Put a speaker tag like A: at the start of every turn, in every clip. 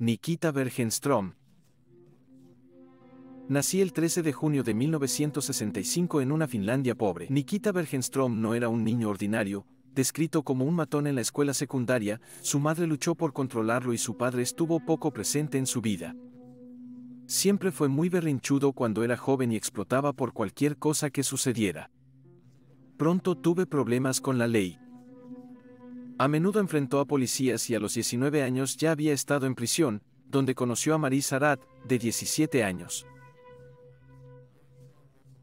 A: Nikita Bergenstrom. Nací el 13 de junio de 1965 en una Finlandia pobre. Nikita Bergenstrom no era un niño ordinario, descrito como un matón en la escuela secundaria, su madre luchó por controlarlo y su padre estuvo poco presente en su vida. Siempre fue muy berrinchudo cuando era joven y explotaba por cualquier cosa que sucediera. Pronto tuve problemas con la ley, a menudo enfrentó a policías y a los 19 años ya había estado en prisión, donde conoció a Maritza Sarat, de 17 años.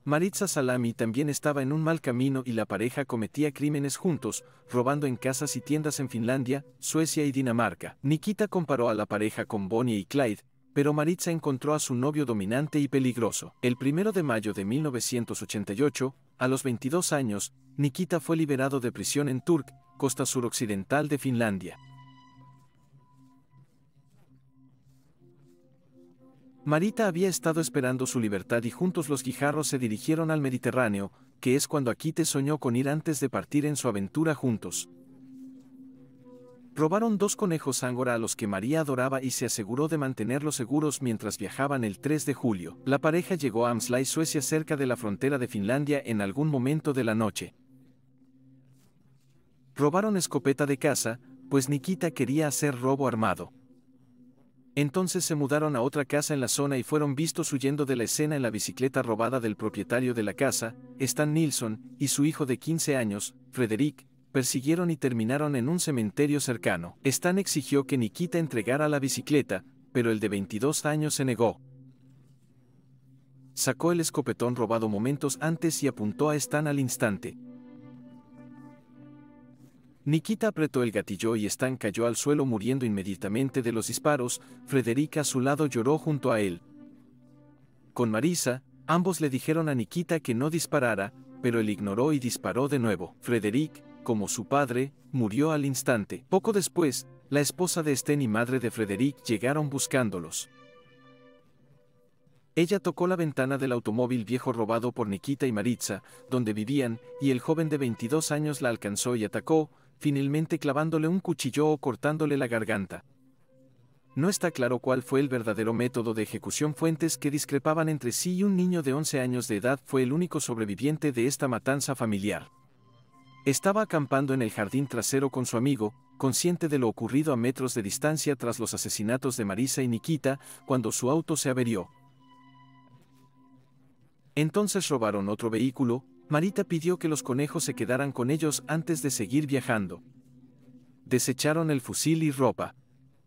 A: Maritza Salami también estaba en un mal camino y la pareja cometía crímenes juntos, robando en casas y tiendas en Finlandia, Suecia y Dinamarca. Nikita comparó a la pareja con Bonnie y Clyde, pero Maritza encontró a su novio dominante y peligroso. El 1 de mayo de 1988, a los 22 años, Nikita fue liberado de prisión en Turk, costa suroccidental de Finlandia. Marita había estado esperando su libertad y juntos los guijarros se dirigieron al Mediterráneo, que es cuando Aquite soñó con ir antes de partir en su aventura juntos. Robaron dos conejos ángora a los que María adoraba y se aseguró de mantenerlos seguros mientras viajaban el 3 de julio. La pareja llegó a Amslai, Suecia, cerca de la frontera de Finlandia en algún momento de la noche. Robaron escopeta de casa, pues Nikita quería hacer robo armado. Entonces se mudaron a otra casa en la zona y fueron vistos huyendo de la escena en la bicicleta robada del propietario de la casa, Stan Nilsson, y su hijo de 15 años, Frederick, persiguieron y terminaron en un cementerio cercano. Stan exigió que Nikita entregara la bicicleta, pero el de 22 años se negó. Sacó el escopetón robado momentos antes y apuntó a Stan al instante, Nikita apretó el gatillo y Stan cayó al suelo muriendo inmediatamente de los disparos, Frederica a su lado lloró junto a él. Con Marisa, ambos le dijeron a Nikita que no disparara, pero él ignoró y disparó de nuevo. Frederic, como su padre, murió al instante. Poco después, la esposa de Sten y madre de Frederic llegaron buscándolos. Ella tocó la ventana del automóvil viejo robado por Nikita y Maritza, donde vivían, y el joven de 22 años la alcanzó y atacó, finalmente clavándole un cuchillo o cortándole la garganta. No está claro cuál fue el verdadero método de ejecución. Fuentes que discrepaban entre sí y un niño de 11 años de edad fue el único sobreviviente de esta matanza familiar. Estaba acampando en el jardín trasero con su amigo, consciente de lo ocurrido a metros de distancia tras los asesinatos de Marisa y Nikita, cuando su auto se averió. Entonces robaron otro vehículo, Marita pidió que los conejos se quedaran con ellos antes de seguir viajando. Desecharon el fusil y ropa.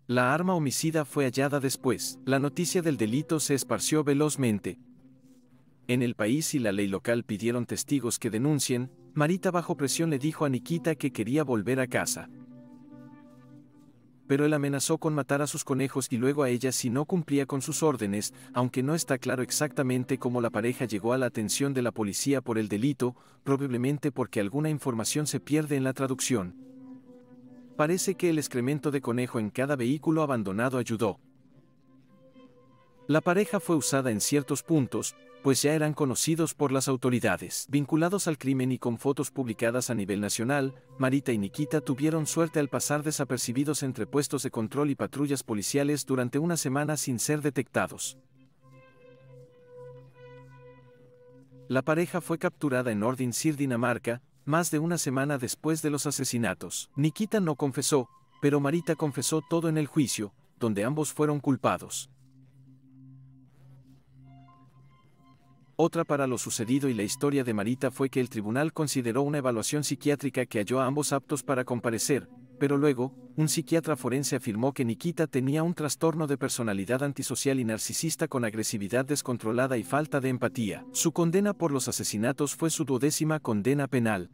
A: La arma homicida fue hallada después. La noticia del delito se esparció velozmente. En el país y la ley local pidieron testigos que denuncien, Marita bajo presión le dijo a Nikita que quería volver a casa pero él amenazó con matar a sus conejos y luego a ella si no cumplía con sus órdenes, aunque no está claro exactamente cómo la pareja llegó a la atención de la policía por el delito, probablemente porque alguna información se pierde en la traducción. Parece que el excremento de conejo en cada vehículo abandonado ayudó. La pareja fue usada en ciertos puntos, pues ya eran conocidos por las autoridades. Vinculados al crimen y con fotos publicadas a nivel nacional, Marita y Nikita tuvieron suerte al pasar desapercibidos entre puestos de control y patrullas policiales durante una semana sin ser detectados. La pareja fue capturada en Sir Dinamarca, más de una semana después de los asesinatos. Nikita no confesó, pero Marita confesó todo en el juicio, donde ambos fueron culpados. Otra para lo sucedido y la historia de Marita fue que el tribunal consideró una evaluación psiquiátrica que halló a ambos aptos para comparecer, pero luego, un psiquiatra forense afirmó que Nikita tenía un trastorno de personalidad antisocial y narcisista con agresividad descontrolada y falta de empatía. Su condena por los asesinatos fue su duodécima condena penal,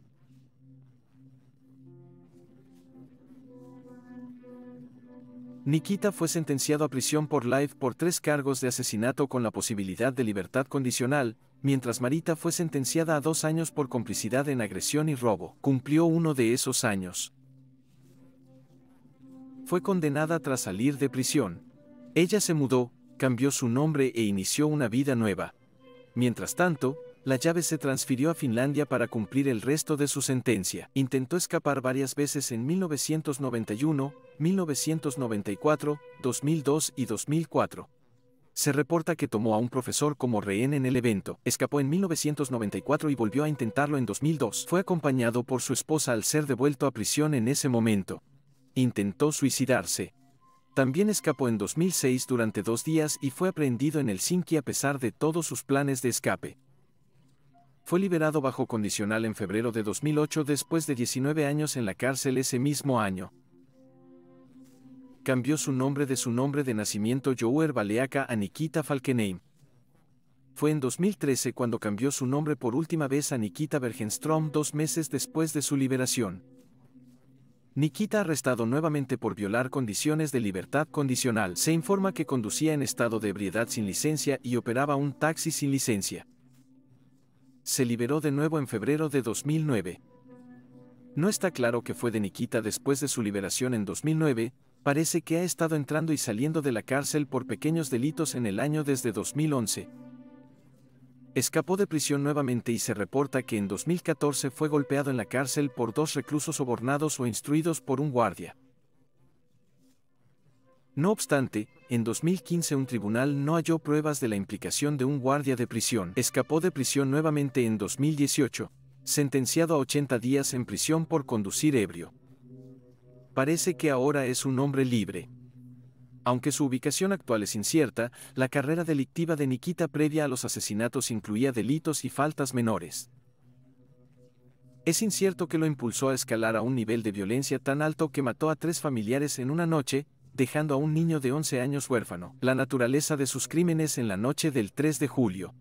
A: Nikita fue sentenciado a prisión por life por tres cargos de asesinato con la posibilidad de libertad condicional, mientras Marita fue sentenciada a dos años por complicidad en agresión y robo. Cumplió uno de esos años. Fue condenada tras salir de prisión. Ella se mudó, cambió su nombre e inició una vida nueva. Mientras tanto, la llave se transfirió a Finlandia para cumplir el resto de su sentencia. Intentó escapar varias veces en 1991, 1994, 2002 y 2004. Se reporta que tomó a un profesor como rehén en el evento, escapó en 1994 y volvió a intentarlo en 2002. Fue acompañado por su esposa al ser devuelto a prisión en ese momento. Intentó suicidarse. También escapó en 2006 durante dos días y fue aprehendido en Helsinki a pesar de todos sus planes de escape fue liberado bajo condicional en febrero de 2008 después de 19 años en la cárcel ese mismo año. Cambió su nombre de su nombre de nacimiento Joer Baleaca a Nikita Falkenheim. Fue en 2013 cuando cambió su nombre por última vez a Nikita Bergenstrom dos meses después de su liberación. Nikita arrestado nuevamente por violar condiciones de libertad condicional. Se informa que conducía en estado de ebriedad sin licencia y operaba un taxi sin licencia se liberó de nuevo en febrero de 2009. No está claro que fue de Nikita después de su liberación en 2009, parece que ha estado entrando y saliendo de la cárcel por pequeños delitos en el año desde 2011. Escapó de prisión nuevamente y se reporta que en 2014 fue golpeado en la cárcel por dos reclusos sobornados o instruidos por un guardia. No obstante, en 2015 un tribunal no halló pruebas de la implicación de un guardia de prisión. Escapó de prisión nuevamente en 2018, sentenciado a 80 días en prisión por conducir ebrio. Parece que ahora es un hombre libre. Aunque su ubicación actual es incierta, la carrera delictiva de Nikita previa a los asesinatos incluía delitos y faltas menores. Es incierto que lo impulsó a escalar a un nivel de violencia tan alto que mató a tres familiares en una noche, dejando a un niño de 11 años huérfano, la naturaleza de sus crímenes en la noche del 3 de julio.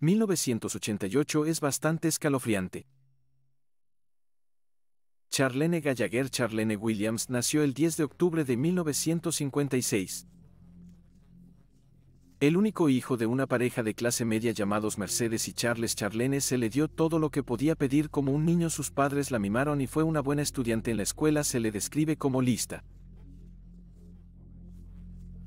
A: 1988 es bastante escalofriante. Charlene Gallagher Charlene Williams nació el 10 de octubre de 1956. El único hijo de una pareja de clase media llamados Mercedes y Charles Charlene se le dio todo lo que podía pedir como un niño sus padres la mimaron y fue una buena estudiante en la escuela se le describe como lista.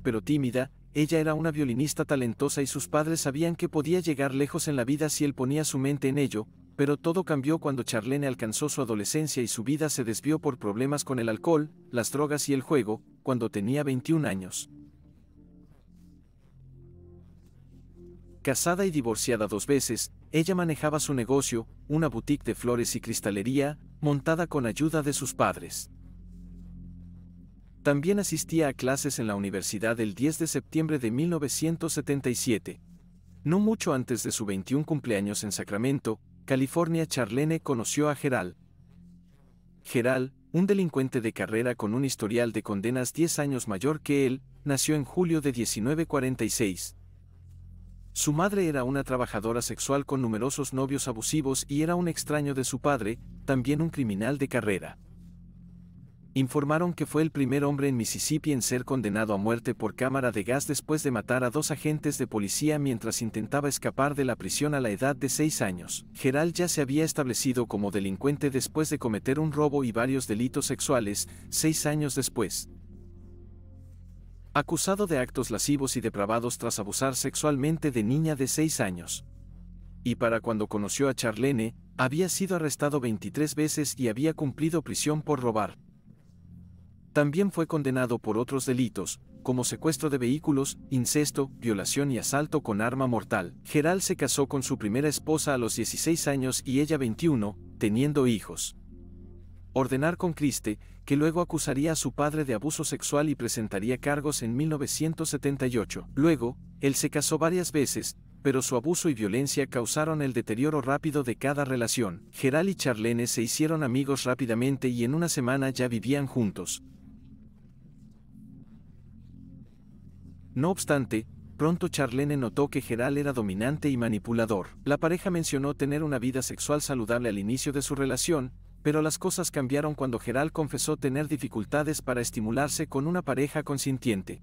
A: Pero tímida, ella era una violinista talentosa y sus padres sabían que podía llegar lejos en la vida si él ponía su mente en ello, pero todo cambió cuando Charlene alcanzó su adolescencia y su vida se desvió por problemas con el alcohol, las drogas y el juego, cuando tenía 21 años. Casada y divorciada dos veces, ella manejaba su negocio, una boutique de flores y cristalería, montada con ayuda de sus padres. También asistía a clases en la universidad el 10 de septiembre de 1977. No mucho antes de su 21 cumpleaños en Sacramento, California, Charlene conoció a Geral. Gerald, un delincuente de carrera con un historial de condenas 10 años mayor que él, nació en julio de 1946. Su madre era una trabajadora sexual con numerosos novios abusivos y era un extraño de su padre, también un criminal de carrera. Informaron que fue el primer hombre en Mississippi en ser condenado a muerte por cámara de gas después de matar a dos agentes de policía mientras intentaba escapar de la prisión a la edad de seis años. Gerald ya se había establecido como delincuente después de cometer un robo y varios delitos sexuales, seis años después acusado de actos lascivos y depravados tras abusar sexualmente de niña de 6 años. Y para cuando conoció a Charlene, había sido arrestado 23 veces y había cumplido prisión por robar. También fue condenado por otros delitos, como secuestro de vehículos, incesto, violación y asalto con arma mortal. Gerald se casó con su primera esposa a los 16 años y ella 21, teniendo hijos. Ordenar con Criste, que luego acusaría a su padre de abuso sexual y presentaría cargos en 1978. Luego, él se casó varias veces, pero su abuso y violencia causaron el deterioro rápido de cada relación. Geral y Charlene se hicieron amigos rápidamente y en una semana ya vivían juntos. No obstante, pronto Charlene notó que Geral era dominante y manipulador. La pareja mencionó tener una vida sexual saludable al inicio de su relación, pero las cosas cambiaron cuando Gerald confesó tener dificultades para estimularse con una pareja consintiente.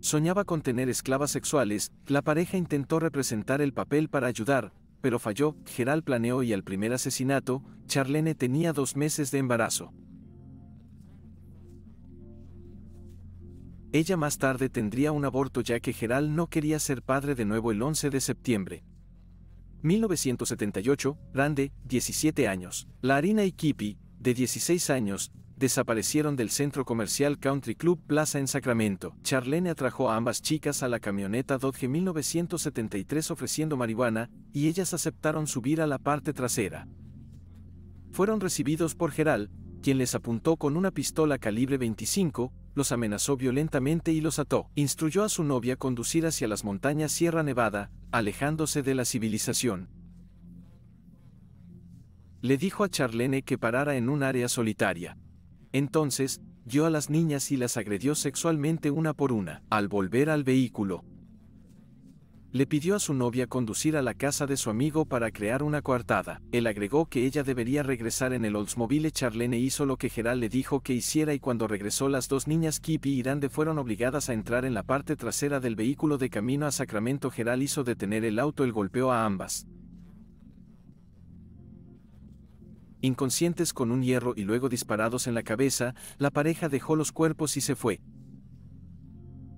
A: Soñaba con tener esclavas sexuales, la pareja intentó representar el papel para ayudar, pero falló, Gerald planeó y al primer asesinato, Charlene tenía dos meses de embarazo. Ella más tarde tendría un aborto ya que Gerald no quería ser padre de nuevo el 11 de septiembre. 1978, Rande, 17 años, la harina y Kipi, de 16 años, desaparecieron del centro comercial Country Club Plaza en Sacramento. Charlene atrajo a ambas chicas a la camioneta Dodge 1973 ofreciendo marihuana, y ellas aceptaron subir a la parte trasera. Fueron recibidos por Geral, quien les apuntó con una pistola calibre 25, los amenazó violentamente y los ató. Instruyó a su novia conducir hacia las montañas Sierra Nevada, alejándose de la civilización. Le dijo a Charlene que parara en un área solitaria. Entonces, dio a las niñas y las agredió sexualmente una por una. Al volver al vehículo, le pidió a su novia conducir a la casa de su amigo para crear una coartada. Él agregó que ella debería regresar en el Oldsmobile. Charlene e hizo lo que Gerald le dijo que hiciera y cuando regresó las dos niñas Kippy y Rande fueron obligadas a entrar en la parte trasera del vehículo de camino a Sacramento. Gerald hizo detener el auto y golpeó a ambas. Inconscientes con un hierro y luego disparados en la cabeza, la pareja dejó los cuerpos y se fue.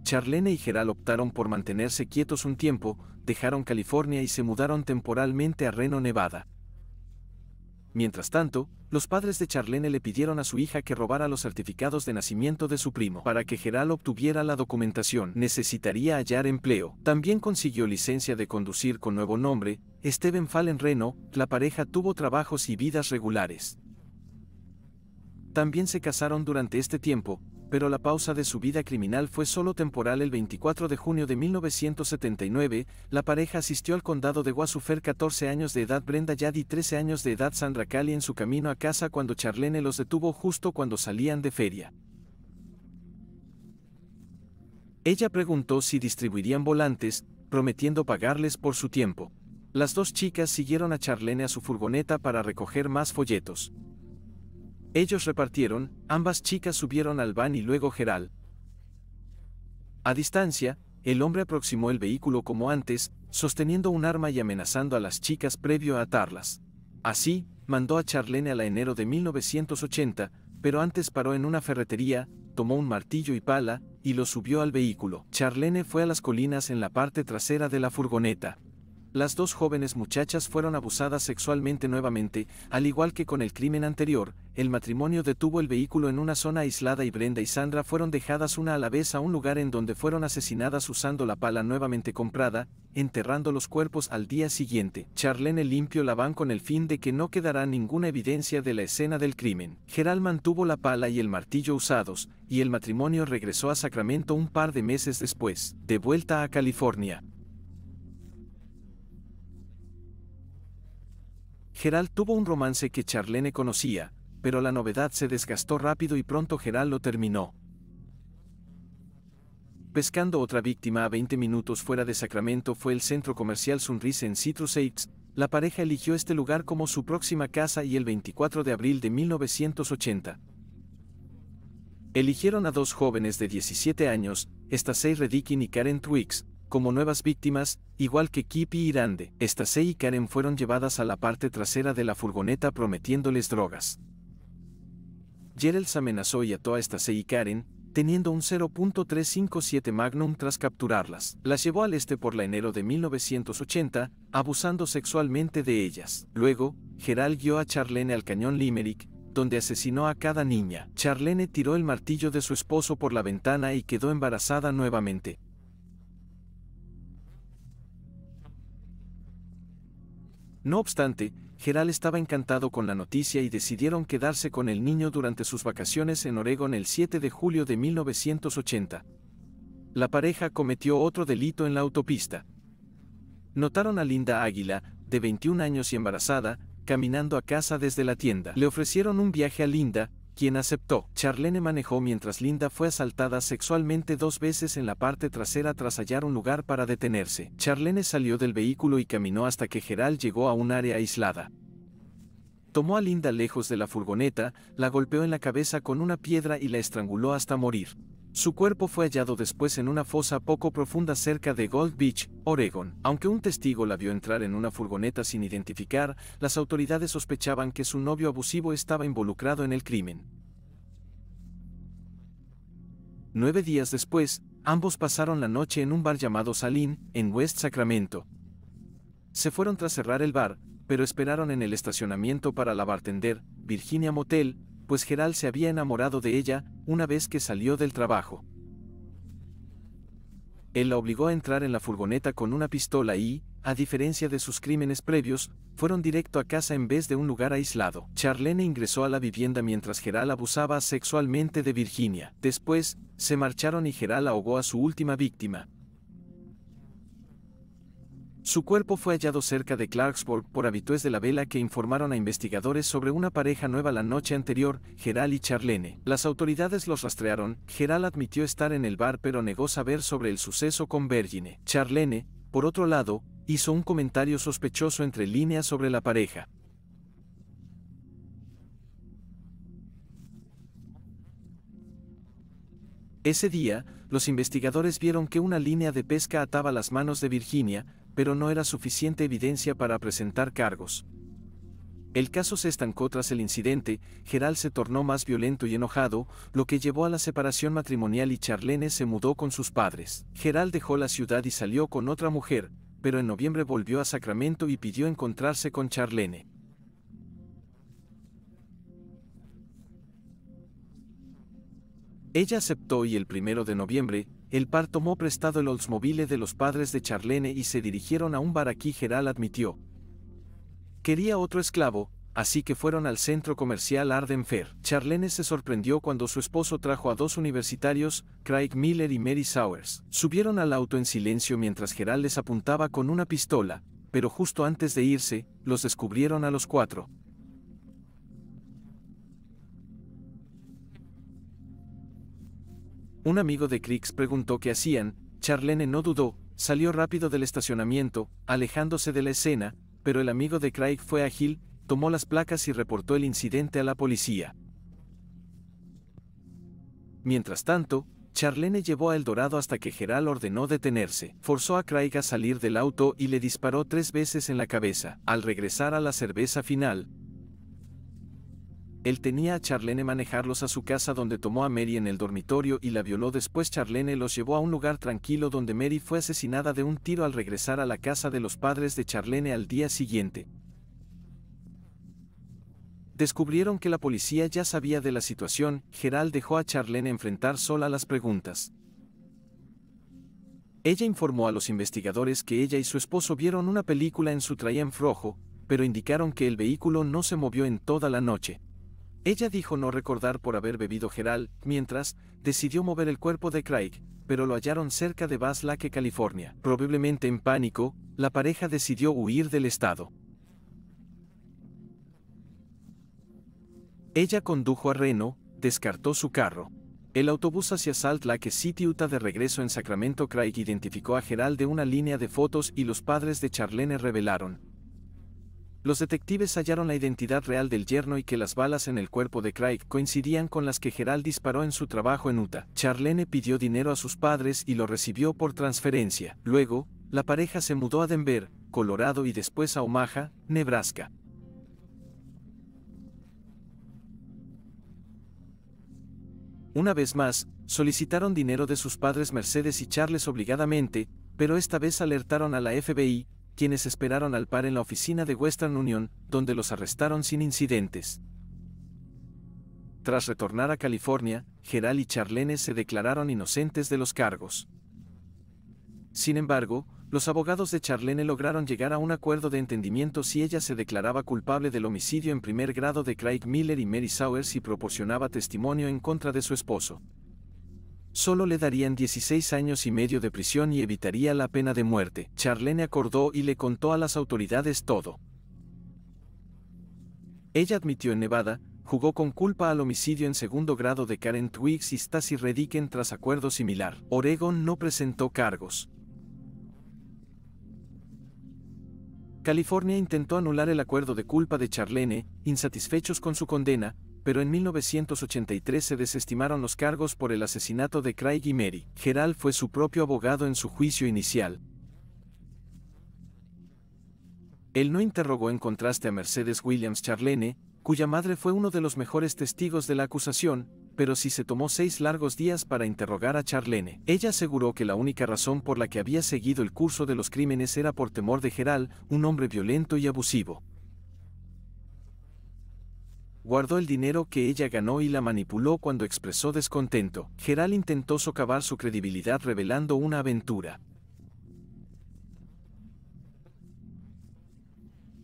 A: Charlene y Geral optaron por mantenerse quietos un tiempo, dejaron California y se mudaron temporalmente a Reno, Nevada. Mientras tanto, los padres de Charlene le pidieron a su hija que robara los certificados de nacimiento de su primo. Para que Geral obtuviera la documentación, necesitaría hallar empleo. También consiguió licencia de conducir con nuevo nombre, Steven Fallen Reno, la pareja tuvo trabajos y vidas regulares. También se casaron durante este tiempo, pero la pausa de su vida criminal fue solo temporal el 24 de junio de 1979, la pareja asistió al condado de Wasufer 14 años de edad Brenda Yad y 13 años de edad Sandra Cali en su camino a casa cuando Charlene los detuvo justo cuando salían de feria. Ella preguntó si distribuirían volantes, prometiendo pagarles por su tiempo. Las dos chicas siguieron a Charlene a su furgoneta para recoger más folletos. Ellos repartieron, ambas chicas subieron al van y luego Geral. A distancia, el hombre aproximó el vehículo como antes, sosteniendo un arma y amenazando a las chicas previo a atarlas. Así, mandó a Charlene a la enero de 1980, pero antes paró en una ferretería, tomó un martillo y pala, y lo subió al vehículo. Charlene fue a las colinas en la parte trasera de la furgoneta las dos jóvenes muchachas fueron abusadas sexualmente nuevamente, al igual que con el crimen anterior, el matrimonio detuvo el vehículo en una zona aislada y Brenda y Sandra fueron dejadas una a la vez a un lugar en donde fueron asesinadas usando la pala nuevamente comprada, enterrando los cuerpos al día siguiente. Charlene limpió la van con el fin de que no quedara ninguna evidencia de la escena del crimen. Gerald mantuvo la pala y el martillo usados, y el matrimonio regresó a Sacramento un par de meses después, de vuelta a California. Gerald tuvo un romance que Charlene conocía, pero la novedad se desgastó rápido y pronto Gerald lo terminó. Pescando otra víctima a 20 minutos fuera de Sacramento fue el centro comercial Sunrise en Citrus Heights, la pareja eligió este lugar como su próxima casa y el 24 de abril de 1980. Eligieron a dos jóvenes de 17 años, seis Redikin y Karen Twix como nuevas víctimas, igual que Kip y Irande. Estas y Karen fueron llevadas a la parte trasera de la furgoneta prometiéndoles drogas. se amenazó y ató a c y Karen, teniendo un 0.357 Magnum tras capturarlas. Las llevó al este por la enero de 1980, abusando sexualmente de ellas. Luego, Gerald guió a Charlene al cañón Limerick, donde asesinó a cada niña. Charlene tiró el martillo de su esposo por la ventana y quedó embarazada nuevamente. No obstante, Geral estaba encantado con la noticia y decidieron quedarse con el niño durante sus vacaciones en Oregón el 7 de julio de 1980. La pareja cometió otro delito en la autopista. Notaron a Linda Águila, de 21 años y embarazada, caminando a casa desde la tienda. Le ofrecieron un viaje a Linda, quien aceptó. Charlene manejó mientras Linda fue asaltada sexualmente dos veces en la parte trasera tras hallar un lugar para detenerse. Charlene salió del vehículo y caminó hasta que Gerald llegó a un área aislada. Tomó a Linda lejos de la furgoneta, la golpeó en la cabeza con una piedra y la estranguló hasta morir. Su cuerpo fue hallado después en una fosa poco profunda cerca de Gold Beach, Oregon. Aunque un testigo la vio entrar en una furgoneta sin identificar, las autoridades sospechaban que su novio abusivo estaba involucrado en el crimen. Nueve días después, ambos pasaron la noche en un bar llamado Salín, en West Sacramento. Se fueron tras cerrar el bar, pero esperaron en el estacionamiento para la bartender, Virginia Motel, pues Geral se había enamorado de ella una vez que salió del trabajo. Él la obligó a entrar en la furgoneta con una pistola y, a diferencia de sus crímenes previos, fueron directo a casa en vez de un lugar aislado. Charlene ingresó a la vivienda mientras Geral abusaba sexualmente de Virginia. Después, se marcharon y Geral ahogó a su última víctima, su cuerpo fue hallado cerca de Clarksburg por habitués de la vela que informaron a investigadores sobre una pareja nueva la noche anterior, Geral y Charlene. Las autoridades los rastrearon, Geral admitió estar en el bar pero negó saber sobre el suceso con Vergine. Charlene, por otro lado, hizo un comentario sospechoso entre líneas sobre la pareja. Ese día, los investigadores vieron que una línea de pesca ataba las manos de Virginia, pero no era suficiente evidencia para presentar cargos. El caso se estancó tras el incidente, Gerald se tornó más violento y enojado, lo que llevó a la separación matrimonial y Charlene se mudó con sus padres. Gerald dejó la ciudad y salió con otra mujer, pero en noviembre volvió a Sacramento y pidió encontrarse con Charlene. Ella aceptó y el primero de noviembre, el par tomó prestado el Oldsmobile de los padres de Charlene y se dirigieron a un bar aquí Gerald admitió. Quería otro esclavo, así que fueron al centro comercial Arden Fair. Charlene se sorprendió cuando su esposo trajo a dos universitarios, Craig Miller y Mary Sowers. Subieron al auto en silencio mientras Gerald les apuntaba con una pistola, pero justo antes de irse, los descubrieron a los cuatro. Un amigo de Crix preguntó qué hacían, Charlene no dudó, salió rápido del estacionamiento, alejándose de la escena, pero el amigo de Craig fue ágil, tomó las placas y reportó el incidente a la policía. Mientras tanto, Charlene llevó a Dorado hasta que Geral ordenó detenerse, forzó a Craig a salir del auto y le disparó tres veces en la cabeza. Al regresar a la cerveza final, él tenía a Charlene manejarlos a su casa donde tomó a Mary en el dormitorio y la violó después Charlene los llevó a un lugar tranquilo donde Mary fue asesinada de un tiro al regresar a la casa de los padres de Charlene al día siguiente. Descubrieron que la policía ya sabía de la situación, Gerald dejó a Charlene enfrentar sola las preguntas. Ella informó a los investigadores que ella y su esposo vieron una película en su en rojo, pero indicaron que el vehículo no se movió en toda la noche. Ella dijo no recordar por haber bebido Geral, mientras, decidió mover el cuerpo de Craig, pero lo hallaron cerca de Bass Lake, California. Probablemente en pánico, la pareja decidió huir del estado. Ella condujo a Reno, descartó su carro. El autobús hacia Salt Lake City, Utah de regreso en Sacramento, Craig identificó a Gerald de una línea de fotos y los padres de Charlene revelaron, los detectives hallaron la identidad real del yerno y que las balas en el cuerpo de Craig coincidían con las que Gerald disparó en su trabajo en Utah. Charlene pidió dinero a sus padres y lo recibió por transferencia. Luego, la pareja se mudó a Denver, Colorado y después a Omaha, Nebraska. Una vez más, solicitaron dinero de sus padres Mercedes y Charles obligadamente, pero esta vez alertaron a la FBI, quienes esperaron al par en la oficina de Western Union, donde los arrestaron sin incidentes. Tras retornar a California, Geral y Charlene se declararon inocentes de los cargos. Sin embargo, los abogados de Charlene lograron llegar a un acuerdo de entendimiento si ella se declaraba culpable del homicidio en primer grado de Craig Miller y Mary Sowers y proporcionaba testimonio en contra de su esposo solo le darían 16 años y medio de prisión y evitaría la pena de muerte. Charlene acordó y le contó a las autoridades todo. Ella admitió en Nevada, jugó con culpa al homicidio en segundo grado de Karen Twiggs y Stacy Rediken tras acuerdo similar. Oregon no presentó cargos. California intentó anular el acuerdo de culpa de Charlene, insatisfechos con su condena, pero en 1983 se desestimaron los cargos por el asesinato de Craig y Mary. Gerald fue su propio abogado en su juicio inicial. Él no interrogó en contraste a Mercedes Williams Charlene, cuya madre fue uno de los mejores testigos de la acusación, pero sí se tomó seis largos días para interrogar a Charlene. Ella aseguró que la única razón por la que había seguido el curso de los crímenes era por temor de Gerald, un hombre violento y abusivo guardó el dinero que ella ganó y la manipuló cuando expresó descontento. Geral intentó socavar su credibilidad revelando una aventura.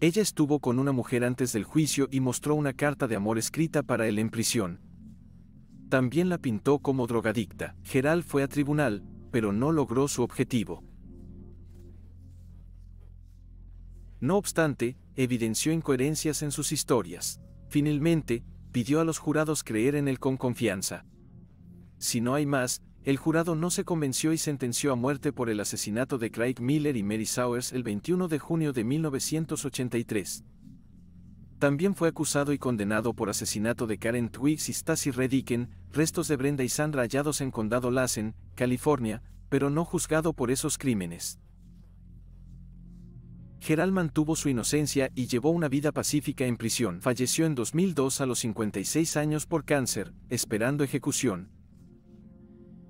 A: Ella estuvo con una mujer antes del juicio y mostró una carta de amor escrita para él en prisión. También la pintó como drogadicta. Geral fue a tribunal, pero no logró su objetivo. No obstante, evidenció incoherencias en sus historias. Finalmente, pidió a los jurados creer en él con confianza. Si no hay más, el jurado no se convenció y sentenció a muerte por el asesinato de Craig Miller y Mary Sowers el 21 de junio de 1983. También fue acusado y condenado por asesinato de Karen Twiggs y Stacy Rediken, restos de Brenda y Sandra hallados en Condado Lassen, California, pero no juzgado por esos crímenes. Gerald mantuvo su inocencia y llevó una vida pacífica en prisión. Falleció en 2002 a los 56 años por cáncer, esperando ejecución.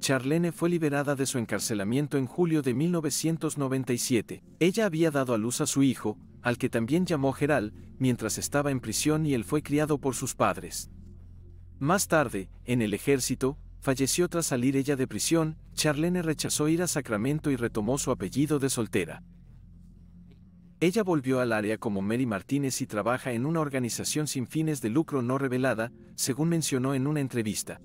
A: Charlene fue liberada de su encarcelamiento en julio de 1997. Ella había dado a luz a su hijo, al que también llamó Gerald, mientras estaba en prisión y él fue criado por sus padres. Más tarde, en el ejército, falleció tras salir ella de prisión, Charlene rechazó ir a Sacramento y retomó su apellido de soltera. Ella volvió al área como Mary Martínez y trabaja en una organización sin fines de lucro no revelada, según mencionó en una entrevista.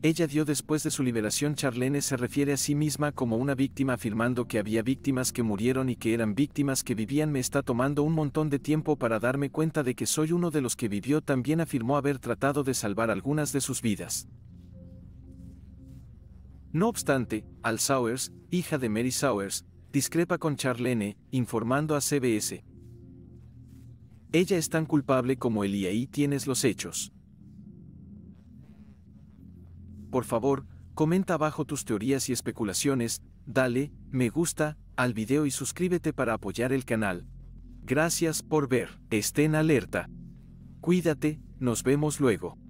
A: Ella dio después de su liberación Charlene se refiere a sí misma como una víctima afirmando que había víctimas que murieron y que eran víctimas que vivían me está tomando un montón de tiempo para darme cuenta de que soy uno de los que vivió también afirmó haber tratado de salvar algunas de sus vidas. No obstante, Al Sowers, hija de Mary Sowers, discrepa con Charlene, informando a CBS. Ella es tan culpable como él y ahí tienes los hechos. Por favor, comenta abajo tus teorías y especulaciones, dale, me gusta, al video y suscríbete para apoyar el canal. Gracias por ver, estén alerta. Cuídate, nos vemos luego.